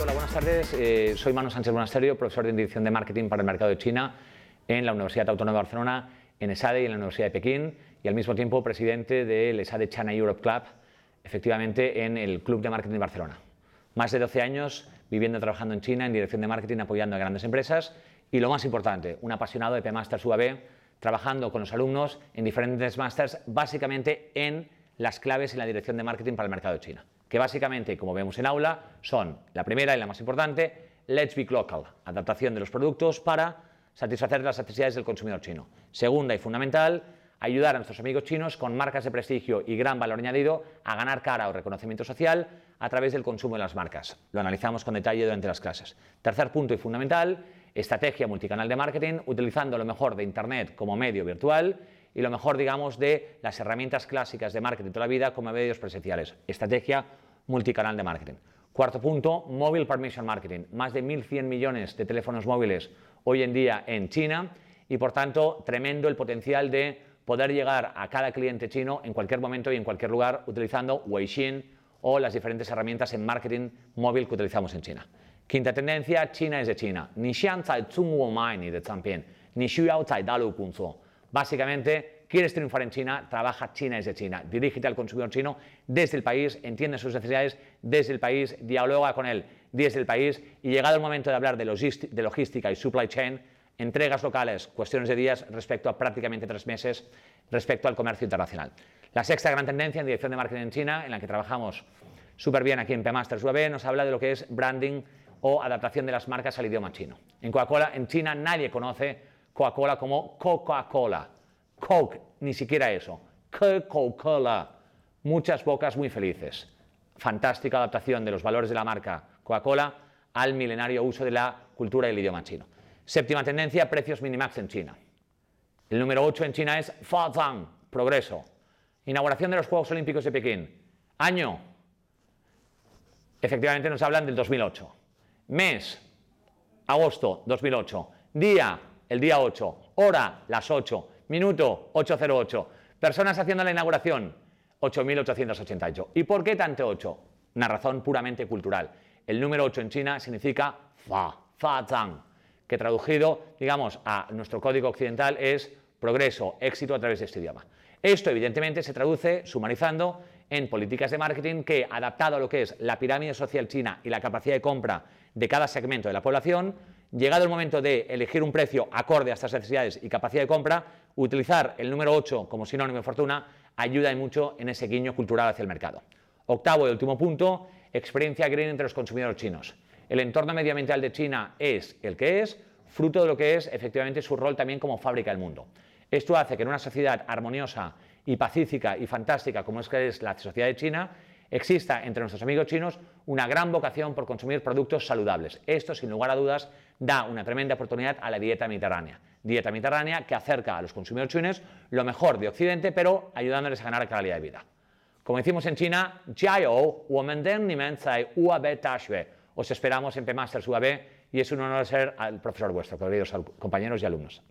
hola, buenas tardes. Eh, soy Manu Sánchez Monasterio, profesor de Dirección de Marketing para el Mercado de China en la Universidad Autónoma de Barcelona, en ESADE y en la Universidad de Pekín, y al mismo tiempo presidente del ESADE China Europe Club, efectivamente en el Club de Marketing de Barcelona. Más de 12 años viviendo y trabajando en China en dirección de marketing, apoyando a grandes empresas y lo más importante, un apasionado de Master UAB, trabajando con los alumnos en diferentes másters, básicamente en las claves en la dirección de marketing para el mercado de China que básicamente, como vemos en aula, son la primera y la más importante, Let's Be Local, adaptación de los productos para satisfacer las necesidades del consumidor chino. Segunda y fundamental, ayudar a nuestros amigos chinos con marcas de prestigio y gran valor añadido a ganar cara o reconocimiento social a través del consumo de las marcas. Lo analizamos con detalle durante las clases. Tercer punto y fundamental, estrategia multicanal de marketing utilizando lo mejor de Internet como medio virtual y lo mejor, digamos, de las herramientas clásicas de marketing de toda la vida como medios presenciales. Estrategia multicanal de marketing. Cuarto punto, Mobile Permission Marketing. Más de 1.100 millones de teléfonos móviles hoy en día en China y por tanto tremendo el potencial de poder llegar a cada cliente chino en cualquier momento y en cualquier lugar utilizando Weixin o las diferentes herramientas en marketing móvil que utilizamos en China. Quinta tendencia, China es de China. Ni xian zai mai ni de zhangpian, ni Xiu zai dalu Básicamente, quieres triunfar en China, trabaja China desde China. Dirígete al consumidor chino desde el país, entiende sus necesidades desde el país, dialoga con él desde el país y llegado el momento de hablar de, logística y supply chain, entregas locales, cuestiones de días respecto a prácticamente tres meses respecto al comercio internacional. La sexta gran tendencia en dirección de marketing en China, en la que trabajamos súper bien aquí en Pemasters UAB, nos habla de lo que es branding o adaptación de las marcas al idioma chino. En Coca-Cola, en China, nadie conoce Coca-Cola como Coca-Cola. Coke, ni siquiera eso. Coca-Cola. Muchas bocas muy felices. Fantástica adaptación de los valores de la marca Coca-Cola al milenario uso de la cultura y el idioma chino. Séptima tendencia, precios minimax en China. El número 8 en China es Fazan, progreso. Inauguración de los Juegos Olímpicos de Pekín. Año. Efectivamente nos hablan del 2008. Mes, agosto 2008. Día, el día 8, hora las 8, minuto 808, personas haciendo la inauguración 8.888. ¿Y por qué tanto 8? Una razón puramente cultural. El número 8 en China significa fa, fa zang, que traducido, digamos, a nuestro código occidental es progreso, éxito a través de este idioma. Esto, evidentemente, se traduce, sumarizando, en políticas de marketing que, adaptado a lo que es la pirámide social china y la capacidad de compra de cada segmento de la población, Llegado el momento de elegir un precio acorde a estas necesidades y capacidad de compra, utilizar el número 8 como sinónimo de fortuna ayuda mucho en ese guiño cultural hacia el mercado. Octavo y último punto, experiencia green entre los consumidores chinos. El entorno medioambiental de China es el que es, fruto de lo que es efectivamente su rol también como fábrica del mundo. Esto hace que en una sociedad armoniosa y pacífica y fantástica como es que es la sociedad de China, exista entre nuestros amigos chinos una gran vocación por consumir productos saludables. Esto, sin lugar a dudas, da una tremenda oportunidad a la dieta mediterránea. Dieta mediterránea que acerca a los consumidores chinos lo mejor de Occidente, pero ayudándoles a ganar calidad de vida. Como decimos en China, Os esperamos en P-Masters UAB y es un honor ser al profesor vuestro, queridos compañeros y alumnos.